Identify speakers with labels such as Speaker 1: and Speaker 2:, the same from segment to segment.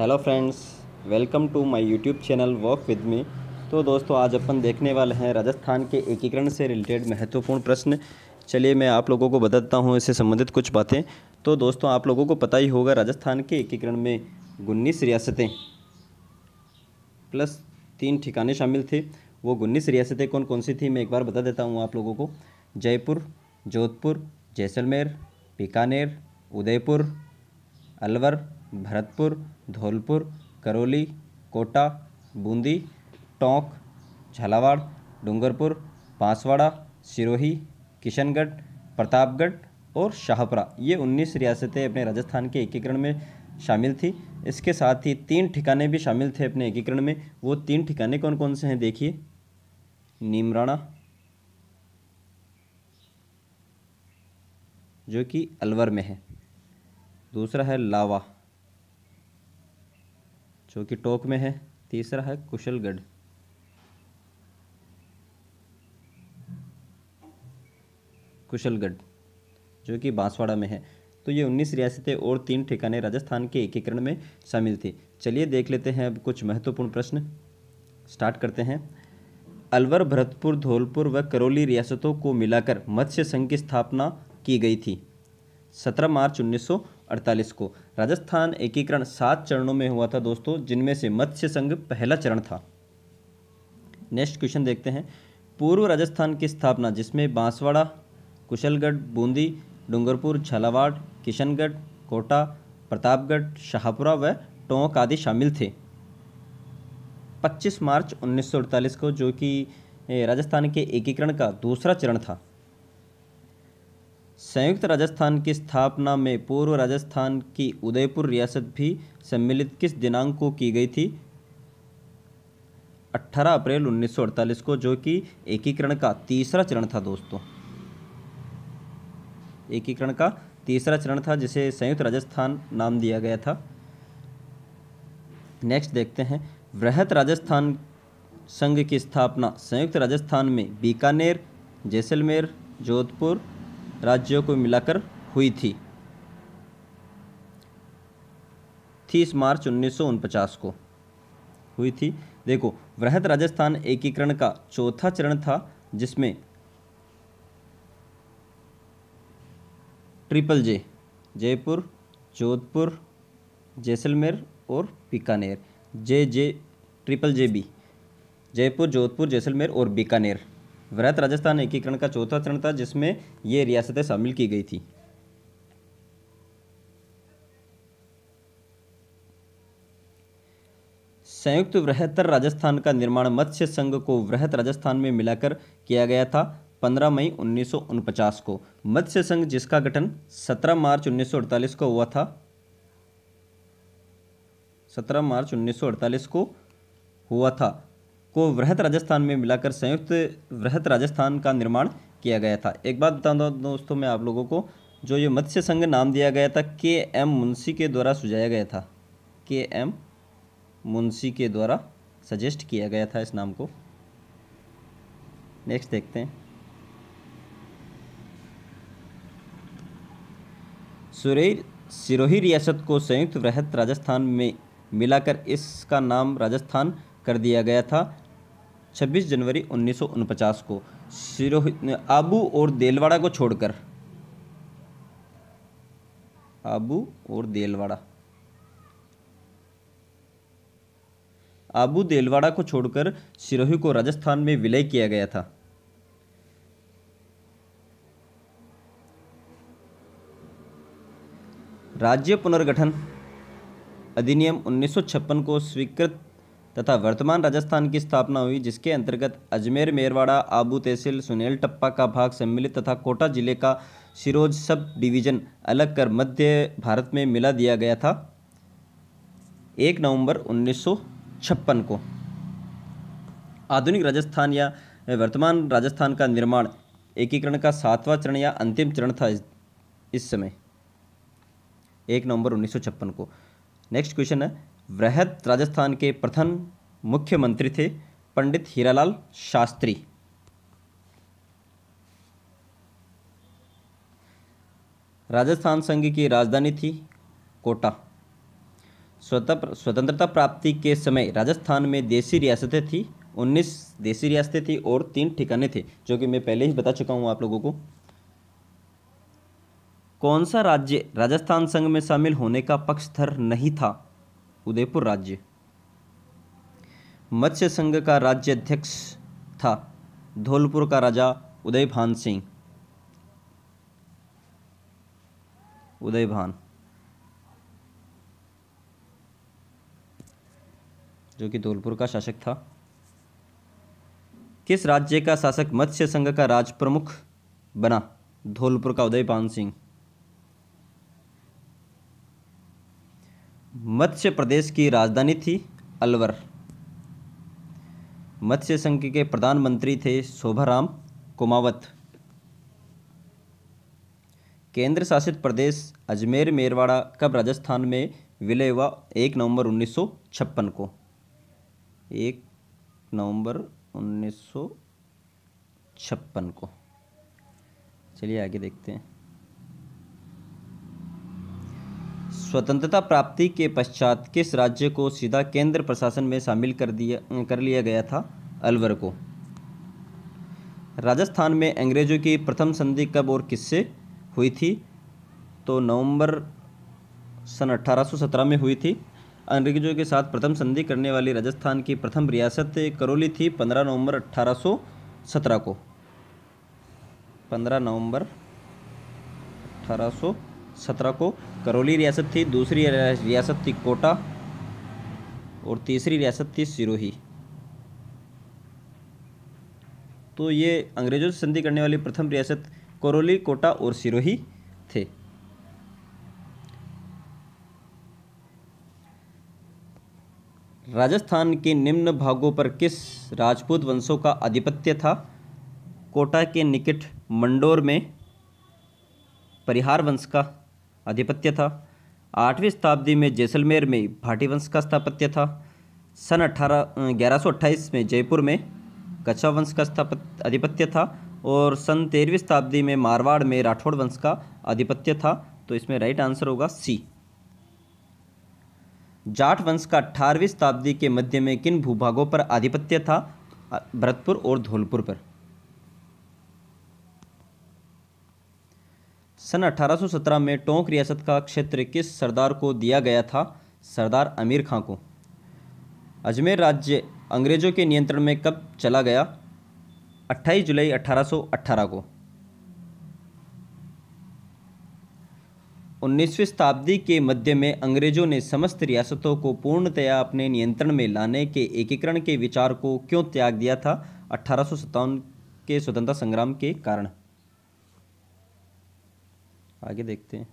Speaker 1: hello friends welcome to my YouTube channel walk with me तो दोस्तों आज अपन देखने वाले हैं राजस्थान के एकीकरण से रिलेटेड महत्वपूर्ण प्रश्न चलिए मैं आप लोगों को बताता हूँ इससे संबंधित कुछ बातें तो दोस्तों आप लोगों को पता ही होगा राजस्थान के एकीकरण में उन्नीस रियासतें प्लस तीन ठिकाने शामिल थे वो उन्नीस रियासतें कौन कौन सी थी मैं एक बार बता देता हूँ आप लोगों को जयपुर जोधपुर जैसलमेर बीकानेर उदयपुर अलवर भरतपुर धौलपुर करौली कोटा बूंदी टोंक झालावाड़ डूंगरपुर बांसवाड़ा सिरोही किशनगढ़ प्रतापगढ़ और शाहपुरा ये उन्नीस रियासतें अपने राजस्थान के एकीकरण में शामिल थी इसके साथ ही तीन ठिकाने भी शामिल थे अपने एकीकरण में वो तीन ठिकाने कौन कौन से हैं देखिए नीमराणा जो कि अलवर में है दूसरा है लावा जो कि टोक में है तीसरा है कुशलगढ़ कुशलगढ़ जो कि बांसवाड़ा में है तो ये 19 रियासतें और तीन ठिकाने राजस्थान के एकीकरण में शामिल थी चलिए देख लेते हैं अब कुछ महत्वपूर्ण प्रश्न स्टार्ट करते हैं अलवर भरतपुर धौलपुर व करौली रियासतों को मिलाकर मत्स्य संघ की स्थापना की गई थी 17 मार्च उन्नीस अड़तालीस को राजस्थान एकीकरण सात चरणों में हुआ था दोस्तों जिनमें से मत्स्य संघ पहला चरण था नेक्स्ट क्वेश्चन देखते हैं पूर्व राजस्थान की स्थापना जिसमें बांसवाड़ा कुशलगढ़ बूंदी डूंगरपुर झालावाड़ किशनगढ़ कोटा प्रतापगढ़ शाहपुरा व टोंक आदि शामिल थे 25 मार्च 1948 को जो कि राजस्थान के एकीकरण का दूसरा चरण था संयुक्त राजस्थान की स्थापना में पूर्व राजस्थान की उदयपुर रियासत भी सम्मिलित किस दिनांक को की गई थी 18 अप्रैल 1948 को जो कि एकीकरण का तीसरा चरण था दोस्तों एकीकरण का तीसरा चरण था जिसे संयुक्त राजस्थान नाम दिया गया था नेक्स्ट देखते हैं वृहत राजस्थान संघ की स्थापना संयुक्त राजस्थान में बीकानेर जैसलमेर जोधपुर राज्यों को मिलाकर हुई थी तीस मार्च उन्नीस को हुई थी देखो वृहद राजस्थान एकीकरण का चौथा चरण था जिसमें ट्रिपल जे जयपुर जोधपुर जैसलमेर और Bikaner J J triple J B Jaipur Jodhpur Jaisalmer और बीकानेर वृहत राजस्थान एकीकरण का चौथा चरण था जिसमें ये रियासतें शामिल की गई थी संयुक्त वृहत्तर राजस्थान का निर्माण मत्स्य संघ को वृहत राजस्थान में मिलाकर किया गया था 15 मई उन्नीस को मत्स्य संघ जिसका गठन 17 मार्च 1948 को हुआ था 17 मार्च 1948 को हुआ था को वृहत राजस्थान में मिलाकर संयुक्त वृहत राजस्थान का निर्माण किया गया था एक बात बता दूँ दोस्तों मैं आप लोगों को जो ये मत्स्य संघ नाम दिया गया था के एम मुंशी के द्वारा सुझाया गया था के एम मुंशी के द्वारा सजेस्ट किया गया था इस नाम को नेक्स्ट देखते हैं सुरेर सिरोही रियासत को संयुक्त वृहत राजस्थान में मिलाकर इसका नाम राजस्थान कर दिया गया था 26 जनवरी उन्नीस को सिरोही आबू और देलवाड़ा को छोड़कर आबू और देलवाड़ा आबू देलवाड़ा को छोड़कर सिरोही को राजस्थान में विलय किया गया था राज्य पुनर्गठन अधिनियम 1956 को स्वीकृत तथा वर्तमान राजस्थान की स्थापना हुई जिसके अंतर्गत अजमेर मेरवाड़ा आबू तहसील सुनेल टप्पा का भाग सम्मिलित तथा कोटा जिले का सिरोज सब डिवीज़न अलग कर मध्य भारत में मिला दिया गया था एक नवंबर 1956 को आधुनिक राजस्थान या वर्तमान राजस्थान का निर्माण एकीकरण का सातवां चरण या अंतिम चरण था इस, समय एक नवंबर 1956 को नेक्स्ट क्वेश्चन है वृहद राजस्थान के प्रथम मुख्यमंत्री थे पंडित हीरालाल शास्त्री राजस्थान संघ की राजधानी थी कोटा स्वतंत्रता प्राप्ति के समय राजस्थान में देसी रियासतें थी 19 देसी रियासतें थी और तीन ठिकाने थे जो कि मैं पहले ही बता चुका हूं आप लोगों को कौन सा राज्य राजस्थान संघ में शामिल होने का पक्षधर नहीं था उदयपुर राज्य मत्स्य संघ का राज्य अध्यक्ष था धौलपुर का राजा उदय भान सिंह उदय भान जो कि धौलपुर का शासक था किस राज्य का शासक मत्स्य संघ का राज प्रमुख बना धौलपुर का उदय भान सिंह मत्स्य प्रदेश की राजधानी थी अलवर मत्स्य संघ के प्रधानमंत्री थे शोभाराम कुमावत केंद्र शासित प्रदेश अजमेर मेरवाड़ा कब राजस्थान में विलय हुआ एक नवंबर उन्नीस को एक नवंबर उन्नीस को चलिए आगे देखते हैं स्वतंत्रता प्राप्ति के पश्चात किस राज्य को सीधा केंद्र प्रशासन में शामिल कर दिया कर लिया गया था अलवर को राजस्थान में अंग्रेज़ों की प्रथम संधि कब और किससे हुई थी तो नवंबर सन 1817 में हुई थी अंग्रेजों के साथ प्रथम संधि करने वाली राजस्थान की प्रथम रियासत करौली थी 15 नवंबर 1817 को 15 नवंबर 1817 सत्रह को करौली रियासत थी दूसरी रियासत थी कोटा और तीसरी रियासत थी सिरोही तो ये अंग्रेज़ों से संधि करने वाली प्रथम रियासत करौली कोटा और सिरोही थे राजस्थान के निम्न भागों पर किस राजपूत वंशों का आधिपत्य था कोटा के निकट मंडोर में परिहार वंश का आधिपत्य था आठवीं शताब्दी में जैसलमेर में भाटी वंश का स्थापत्य था सन अठारह ग्यारह में जयपुर में कच्छा वंश का स्थापत्य आधिपत्य था और सन तेरहवीं शताब्दी में मारवाड़ में राठौड़ वंश का आधिपत्य था तो इसमें राइट आंसर होगा सी जाट वंश का अठारहवीं शताब्दी के मध्य में किन भूभागों पर आधिपत्य था भरतपुर और धौलपुर पर सन 1817 में टोंक रियासत का क्षेत्र किस सरदार को दिया गया था सरदार आमिर खां को अजमेर राज्य अंग्रेज़ों के नियंत्रण में कब चला गया 28 जुलाई 1818 को 19वीं शताब्दी के मध्य में अंग्रेज़ों ने समस्त रियासतों को पूर्णतया अपने नियंत्रण में लाने के एकीकरण के विचार को क्यों त्याग दिया था अठारह के स्वतंत्रता संग्राम के कारण आगे देखते हैं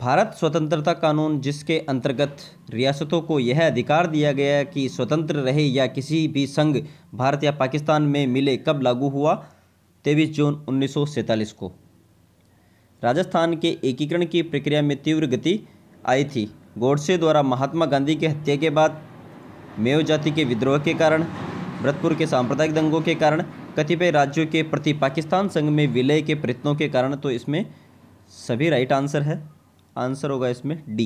Speaker 1: भारत स्वतंत्रता कानून जिसके अंतर्गत रियासतों को यह अधिकार दिया गया कि स्वतंत्र रहे या किसी भी संघ भारत या पाकिस्तान में मिले कब लागू हुआ तेईस जून उन्नीस को राजस्थान के एकीकरण की प्रक्रिया में तीव्र गति आई थी गोडसे द्वारा महात्मा गांधी की हत्या के बाद मेव जाति के विद्रोह के कारण भरतपुर के सांप्रदायिक दंगों के कारण कतिपय राज्यों के प्रति पाकिस्तान संघ में विलय के प्रयत्नों के कारण तो इसमें सभी राइट आंसर है आंसर होगा इसमें डी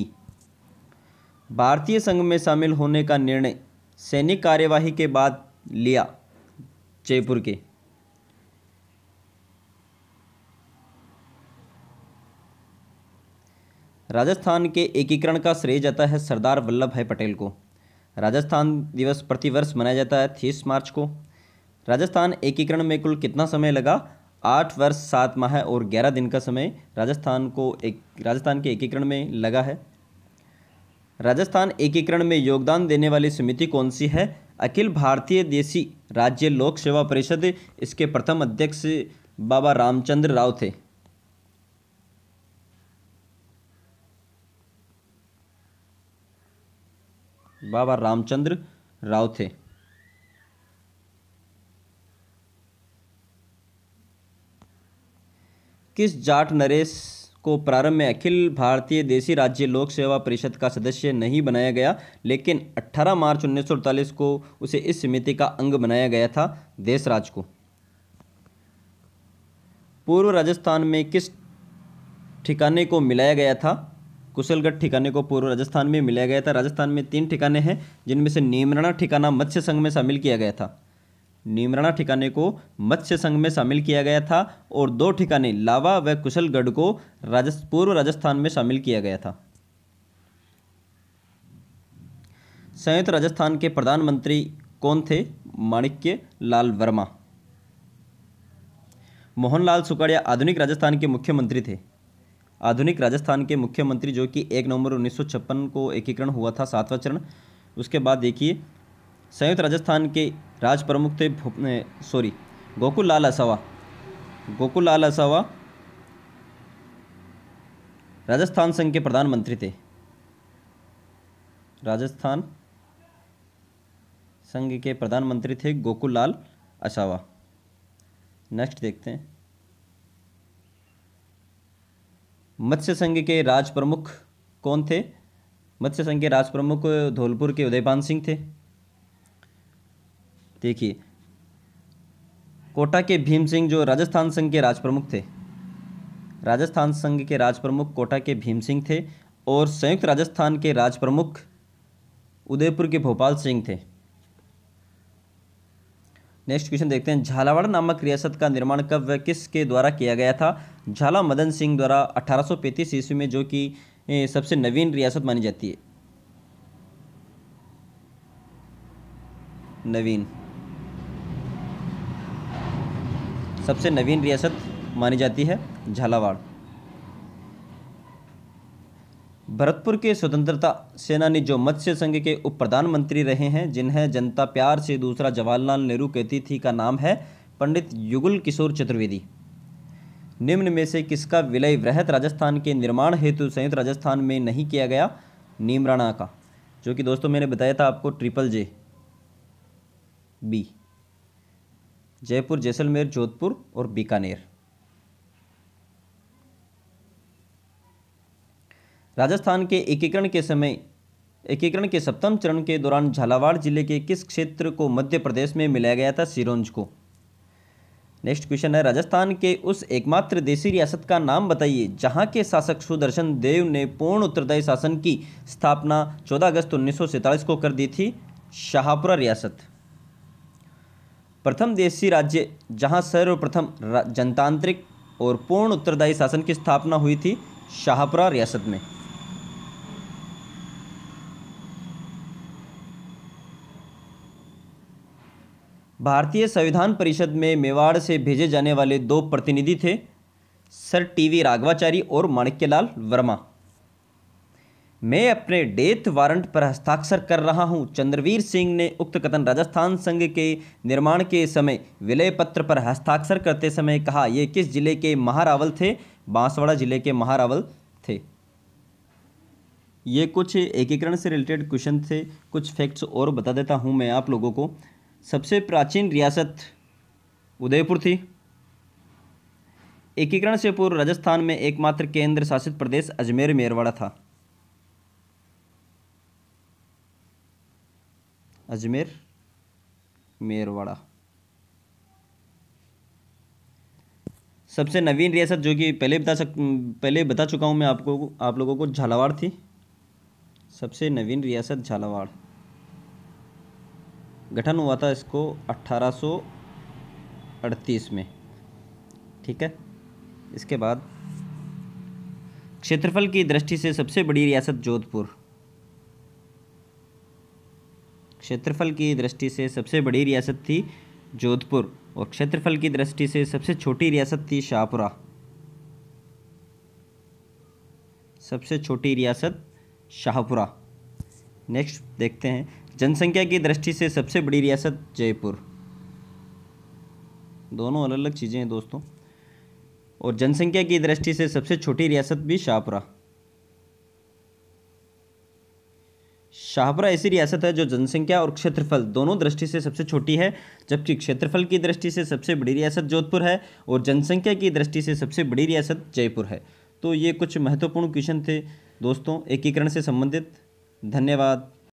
Speaker 1: भारतीय संघ में शामिल होने का निर्णय सैनिक कार्यवाही के बाद लिया जयपुर के राजस्थान के एकीकरण का श्रेय जाता है सरदार वल्लभ भाई पटेल को राजस्थान दिवस प्रतिवर्ष मनाया जाता है तीस मार्च को राजस्थान एकीकरण में कुल कितना समय लगा आठ वर्ष सात माह और ग्यारह दिन का समय राजस्थान को एक राजस्थान के एकीकरण में लगा है राजस्थान एकीकरण में योगदान देने वाली समिति कौन सी है अखिल भारतीय देसी राज्य लोक सेवा परिषद इसके प्रथम अध्यक्ष बाबा रामचंद्र राव थे बाबा रामचंद्र राव थे किस जाट नरेश को प्रारंभ में अखिल भारतीय देसी राज्य लोक सेवा परिषद का सदस्य नहीं बनाया गया लेकिन 18 मार्च उन्नीस को उसे इस समिति का अंग बनाया गया था देशराज को पूर्व राजस्थान में किस ठिकाने को मिलाया गया था कुशलगढ़ ठिकाने को पूर्व राजस्थान में मिलाया गया था राजस्थान में तीन ठिकाने हैं जिनमें से नीमराणा ठिकाना मत्स्य संघ में शामिल किया गया था नीमराणा ठिकाने को मत्स्य संघ में शामिल किया गया था और दो ठिकाने लावा व कुशलगढ़ को राजस्थ पूर्व राजस्थान में शामिल किया गया था संयुक्त राजस्थान के प्रधानमंत्री कौन थे माणिक्य लाल वर्मा मोहनलाल सुकड़िया आधुनिक राजस्थान के मुख्यमंत्री थे आधुनिक राजस्थान के मुख्यमंत्री जो कि एक नवंबर उन्नीस को एकीकरण हुआ था सातवां चरण उसके बाद देखिए संयुक्त राजस्थान के राज प्रमुख थे सॉरी गोकुल लाल असावा गोकुल लाल असावा राजस्थान संघ के प्रधानमंत्री थे राजस्थान संघ के प्रधानमंत्री थे गोकुल लाल असावा नेक्स्ट देखते हैं मत्स्य संघ के राज प्रमुख कौन थे मत्स्य संघ के राज प्रमुख धौलपुर के उदयपान सिंह थे देखिए कोटा के भीम सिंह जो राजस्थान संघ के राज प्रमुख थे राजस्थान संघ के राज प्रमुख कोटा के भीम सिंह थे और संयुक्त राजस्थान के राज प्रमुख उदयपुर के भोपाल सिंह थे नेक्स्ट क्वेश्चन देखते हैं झालावाड़ नामक रियासत का निर्माण कब व किस के द्वारा किया गया था झाला मदन सिंह द्वारा 1835 ईस्वी में जो कि सबसे नवीन रियासत मानी जाती है नवीन सबसे नवीन रियासत मानी जाती है झालावाड़ भरतपुर के स्वतंत्रता सेनानी जो मत्स्य संघ के उप प्रधानमंत्री रहे हैं जिन्हें जनता प्यार से दूसरा जवाहरलाल नेहरू कहती थी का नाम है पंडित युगल किशोर चतुर्वेदी निम्न में से किसका विलय वृहत राजस्थान के निर्माण हेतु संयुक्त राजस्थान में नहीं किया गया नीमराणा का जो कि दोस्तों मैंने बताया था आपको triple J B Jaipur Jaisalmer Jodhpur और बीकानेर राजस्थान के एकीकरण के समय एकीकरण के सप्तम चरण के दौरान झालावाड़ जिले के किस क्षेत्र को मध्य प्रदेश में मिलाया गया था सिरोंज को नेक्स्ट क्वेश्चन है राजस्थान के उस एकमात्र देसी रियासत का नाम बताइए जहां के शासक सुदर्शन देव ने पूर्ण उत्तरदायी शासन की स्थापना 14 अगस्त उन्नीस को कर दी थी शाहपुरा रियासत प्रथम देशी राज्य जहां सर्वप्रथम जनतांत्रिक और पूर्ण उत्तरदायी शासन की स्थापना हुई थी शाहपुरा रियासत में भारतीय संविधान परिषद में मेवाड़ से भेजे जाने वाले दो प्रतिनिधि थे सर टीवी राघवाचारी और माणिक्यलाल वर्मा मैं अपने डेथ वारंट पर हस्ताक्षर कर रहा हूं चंद्रवीर सिंह ने उक्त कथन राजस्थान संघ के निर्माण के समय विलय पत्र पर हस्ताक्षर करते समय कहा ये किस जिले के महारावल थे बांसवाड़ा जिले के महारावल थे ये कुछ एकीकरण से रिलेटेड क्वेश्चन थे कुछ फैक्ट्स और बता देता हूँ मैं आप लोगों को सबसे प्राचीन रियासत उदयपुर थी एकीकरण से पूर्व राजस्थान में एकमात्र केंद्र शासित प्रदेश अजमेर मेरवाड़ा था अजमेर मेरवाड़ा सबसे नवीन रियासत जो कि पहले बता सक पहले बता चुका हूँ मैं आपको आप लोगों को झालावाड़ थी सबसे नवीन रियासत झालावाड़ गठन हुआ था इसको 1838 में ठीक है इसके बाद क्षेत्रफल की दृष्टि से सबसे बड़ी रियासत जोधपुर क्षेत्रफल की दृष्टि से सबसे बड़ी रियासत थी जोधपुर और क्षेत्रफल की दृष्टि से सबसे छोटी रियासत थी शाहपुरा सबसे छोटी रियासत शाहपुरा नेक्स्ट देखते हैं जनसंख्या की दृष्टि से सबसे बड़ी रियासत जयपुर दोनों अलग अलग चीज़ें हैं दोस्तों और जनसंख्या की दृष्टि से सबसे छोटी रियासत भी शाहपुरा शाहपुरा ऐसी रियासत है जो जनसंख्या और क्षेत्रफल दोनों दृष्टि से सबसे छोटी है जबकि क्षेत्रफल की दृष्टि से सबसे बड़ी रियासत जोधपुर है और जनसंख्या की दृष्टि से सबसे बड़ी रियासत जयपुर है तो ये कुछ महत्वपूर्ण क्वेश्चन थे दोस्तों एकीकरण से संबंधित धन्यवाद